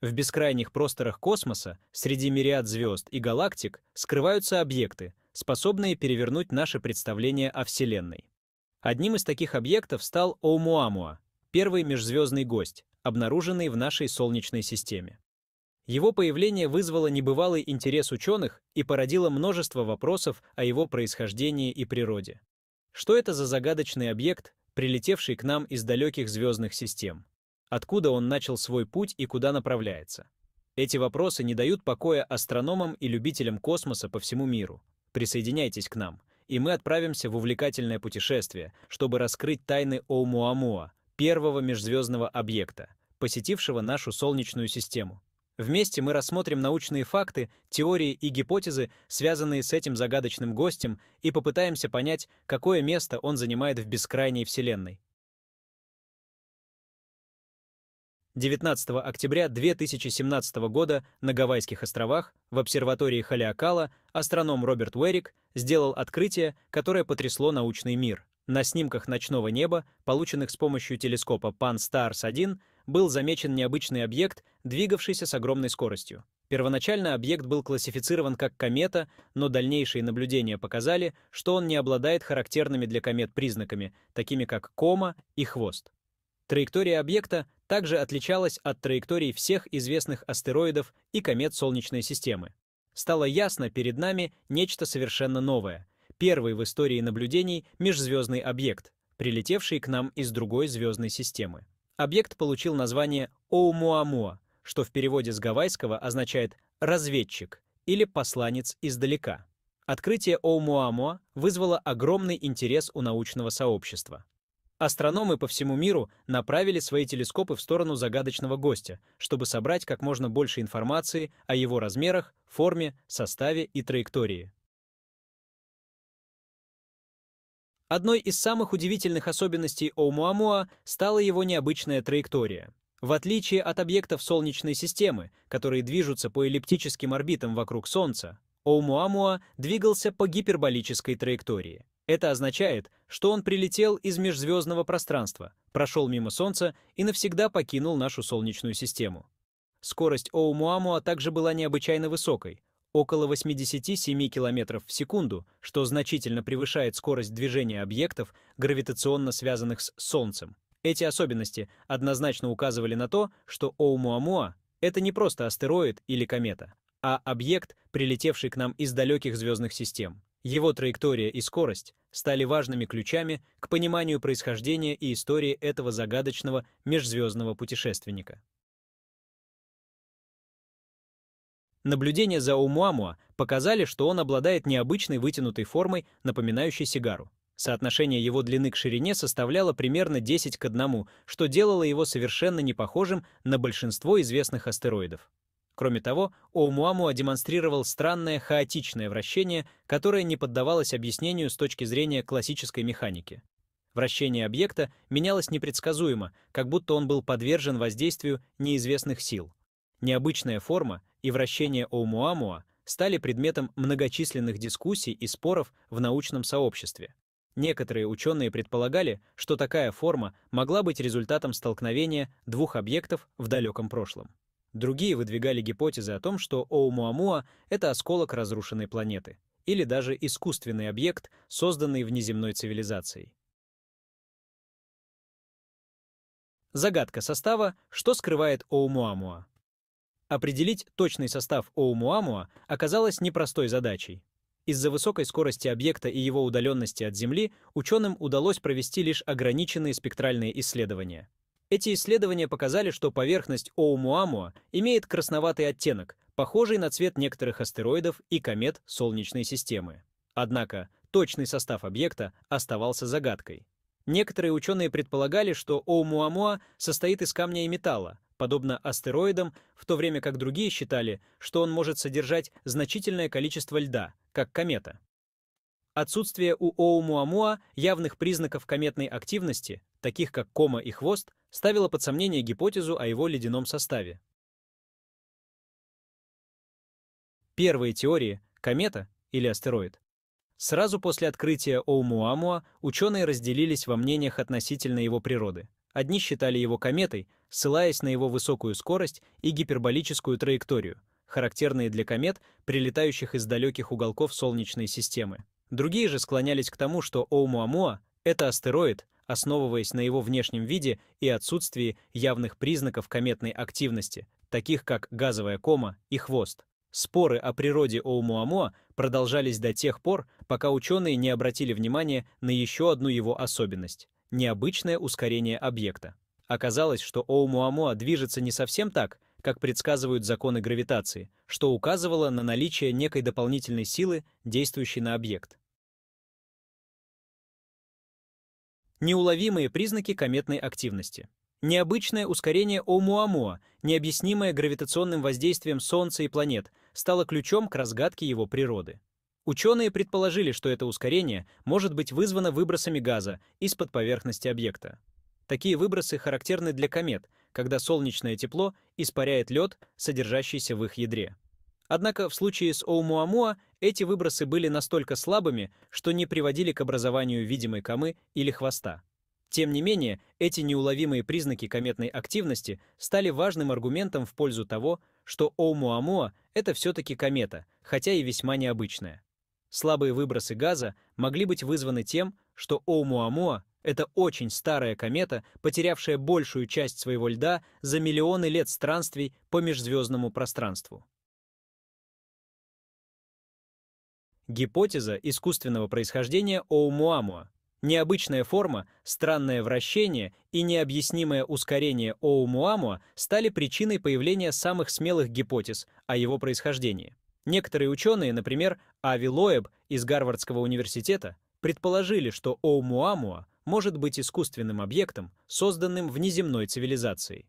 В бескрайних просторах космоса, среди мириад звезд и галактик, скрываются объекты, способные перевернуть наше представление о Вселенной. Одним из таких объектов стал Оумуамуа, первый межзвездный гость, обнаруженный в нашей Солнечной системе. Его появление вызвало небывалый интерес ученых и породило множество вопросов о его происхождении и природе. Что это за загадочный объект, прилетевший к нам из далеких звездных систем? Откуда он начал свой путь и куда направляется? Эти вопросы не дают покоя астрономам и любителям космоса по всему миру. Присоединяйтесь к нам, и мы отправимся в увлекательное путешествие, чтобы раскрыть тайны Оумуамуа, первого межзвездного объекта, посетившего нашу Солнечную систему. Вместе мы рассмотрим научные факты, теории и гипотезы, связанные с этим загадочным гостем, и попытаемся понять, какое место он занимает в бескрайней Вселенной. 19 октября 2017 года на Гавайских островах в обсерватории Халиакала астроном Роберт Уэрик сделал открытие, которое потрясло научный мир. На снимках ночного неба, полученных с помощью телескопа Pan-STARRS-1, был замечен необычный объект, двигавшийся с огромной скоростью. Первоначально объект был классифицирован как комета, но дальнейшие наблюдения показали, что он не обладает характерными для комет признаками, такими как кома и хвост. Траектория объекта также отличалась от траекторий всех известных астероидов и комет Солнечной системы. Стало ясно, перед нами нечто совершенно новое. Первый в истории наблюдений межзвездный объект, прилетевший к нам из другой звездной системы. Объект получил название Оумуамуа, что в переводе с гавайского означает «разведчик» или «посланец издалека». Открытие Оумуамуа вызвало огромный интерес у научного сообщества. Астрономы по всему миру направили свои телескопы в сторону загадочного гостя, чтобы собрать как можно больше информации о его размерах, форме, составе и траектории. Одной из самых удивительных особенностей Оумуамуа стала его необычная траектория. В отличие от объектов Солнечной системы, которые движутся по эллиптическим орбитам вокруг Солнца, Оумуамуа двигался по гиперболической траектории. Это означает, что он прилетел из межзвездного пространства, прошел мимо Солнца и навсегда покинул нашу Солнечную систему. Скорость Оумуамуа также была необычайно высокой — около 87 км в секунду, что значительно превышает скорость движения объектов, гравитационно связанных с Солнцем. Эти особенности однозначно указывали на то, что Оумуамуа — это не просто астероид или комета, а объект, прилетевший к нам из далеких звездных систем. Его траектория и скорость стали важными ключами к пониманию происхождения и истории этого загадочного межзвездного путешественника. Наблюдения за Умуамуа показали, что он обладает необычной вытянутой формой, напоминающей сигару. Соотношение его длины к ширине составляло примерно 10 к 1, что делало его совершенно непохожим на большинство известных астероидов. Кроме того, Оумуамуа демонстрировал странное хаотичное вращение, которое не поддавалось объяснению с точки зрения классической механики. Вращение объекта менялось непредсказуемо, как будто он был подвержен воздействию неизвестных сил. Необычная форма и вращение Оумуамуа стали предметом многочисленных дискуссий и споров в научном сообществе. Некоторые ученые предполагали, что такая форма могла быть результатом столкновения двух объектов в далеком прошлом. Другие выдвигали гипотезы о том, что Оумуамуа — это осколок разрушенной планеты или даже искусственный объект, созданный внеземной цивилизацией. Загадка состава «Что скрывает Оумуамуа?» Определить точный состав Оумуамуа оказалось непростой задачей. Из-за высокой скорости объекта и его удаленности от Земли ученым удалось провести лишь ограниченные спектральные исследования — эти исследования показали, что поверхность Оумуамуа имеет красноватый оттенок, похожий на цвет некоторых астероидов и комет Солнечной системы. Однако точный состав объекта оставался загадкой. Некоторые ученые предполагали, что Оумуамуа состоит из камня и металла, подобно астероидам, в то время как другие считали, что он может содержать значительное количество льда, как комета. Отсутствие у Оумуамуа явных признаков кометной активности, таких как кома и хвост, ставила под сомнение гипотезу о его ледяном составе. Первые теории — комета или астероид. Сразу после открытия Оумуамуа ученые разделились во мнениях относительно его природы. Одни считали его кометой, ссылаясь на его высокую скорость и гиперболическую траекторию, характерные для комет, прилетающих из далеких уголков Солнечной системы. Другие же склонялись к тому, что Оумуамуа — это астероид, основываясь на его внешнем виде и отсутствии явных признаков кометной активности, таких как газовая кома и хвост. Споры о природе Оумуамуа продолжались до тех пор, пока ученые не обратили внимание на еще одну его особенность — необычное ускорение объекта. Оказалось, что Оумуамуа движется не совсем так, как предсказывают законы гравитации, что указывало на наличие некой дополнительной силы, действующей на объект. Неуловимые признаки кометной активности. Необычное ускорение Оumuamua, необъяснимое гравитационным воздействием Солнца и планет, стало ключом к разгадке его природы. Ученые предположили, что это ускорение может быть вызвано выбросами газа из-под поверхности объекта. Такие выбросы характерны для комет, когда солнечное тепло испаряет лед, содержащийся в их ядре. Однако в случае с Оумуамуа эти выбросы были настолько слабыми, что не приводили к образованию видимой комы или хвоста. Тем не менее, эти неуловимые признаки кометной активности стали важным аргументом в пользу того, что Оумуамуа — это все-таки комета, хотя и весьма необычная. Слабые выбросы газа могли быть вызваны тем, что Оумуамуа — это очень старая комета, потерявшая большую часть своего льда за миллионы лет странствий по межзвездному пространству. Гипотеза искусственного происхождения Оумуамуа. Необычная форма, странное вращение и необъяснимое ускорение Оумуамуа стали причиной появления самых смелых гипотез о его происхождении. Некоторые ученые, например, Ави Лоэб из Гарвардского университета, предположили, что Оумуамуа может быть искусственным объектом, созданным внеземной цивилизацией.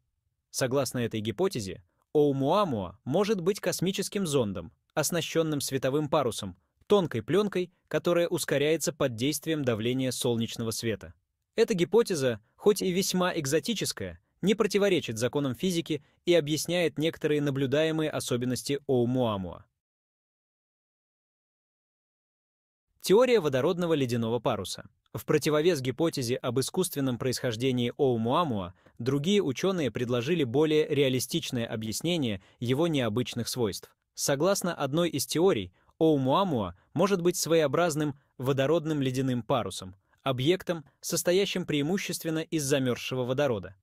Согласно этой гипотезе, Оумуамуа может быть космическим зондом, оснащенным световым парусом, тонкой пленкой, которая ускоряется под действием давления солнечного света. Эта гипотеза, хоть и весьма экзотическая, не противоречит законам физики и объясняет некоторые наблюдаемые особенности Оумуамуа. Теория водородного ледяного паруса. В противовес гипотезе об искусственном происхождении Оумуамуа, другие ученые предложили более реалистичное объяснение его необычных свойств. Согласно одной из теорий, Оумуамуа может быть своеобразным водородным ледяным парусом, объектом, состоящим преимущественно из замерзшего водорода.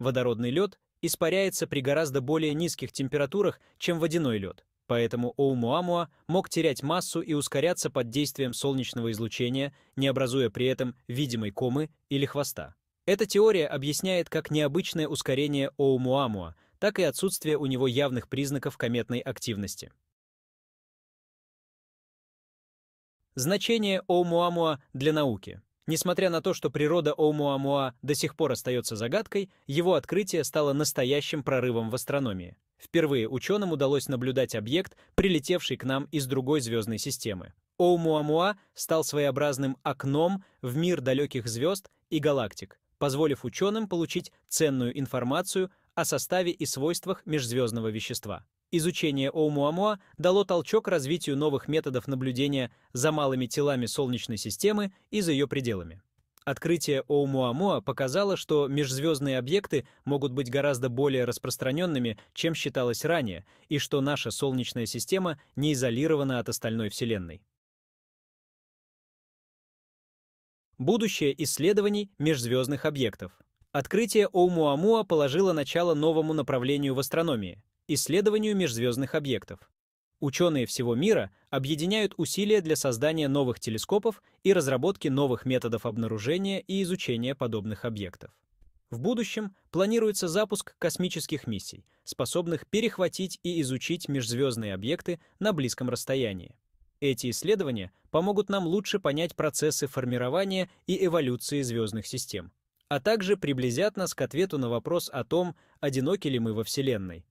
Водородный лед испаряется при гораздо более низких температурах, чем водяной лед, поэтому Оумуамуа мог терять массу и ускоряться под действием солнечного излучения, не образуя при этом видимой комы или хвоста. Эта теория объясняет как необычное ускорение Оумуамуа, так и отсутствие у него явных признаков кометной активности. значение Оумуамуа для науки. Несмотря на то, что природа Оумуамуа до сих пор остается загадкой, его открытие стало настоящим прорывом в астрономии. Впервые ученым удалось наблюдать объект, прилетевший к нам из другой звездной системы. Оумуамуа стал своеобразным окном в мир далеких звезд и галактик, позволив ученым получить ценную информацию о составе и свойствах межзвездного вещества. Изучение Оумуамуа дало толчок развитию новых методов наблюдения за малыми телами Солнечной системы и за ее пределами. Открытие Оумуамуа показало, что межзвездные объекты могут быть гораздо более распространенными, чем считалось ранее, и что наша Солнечная система не изолирована от остальной Вселенной. Будущее исследований межзвездных объектов. Открытие Оумуамуа положило начало новому направлению в астрономии — исследованию межзвездных объектов. Ученые всего мира объединяют усилия для создания новых телескопов и разработки новых методов обнаружения и изучения подобных объектов. В будущем планируется запуск космических миссий, способных перехватить и изучить межзвездные объекты на близком расстоянии. Эти исследования помогут нам лучше понять процессы формирования и эволюции звездных систем, а также приблизят нас к ответу на вопрос о том, одиноки ли мы во Вселенной.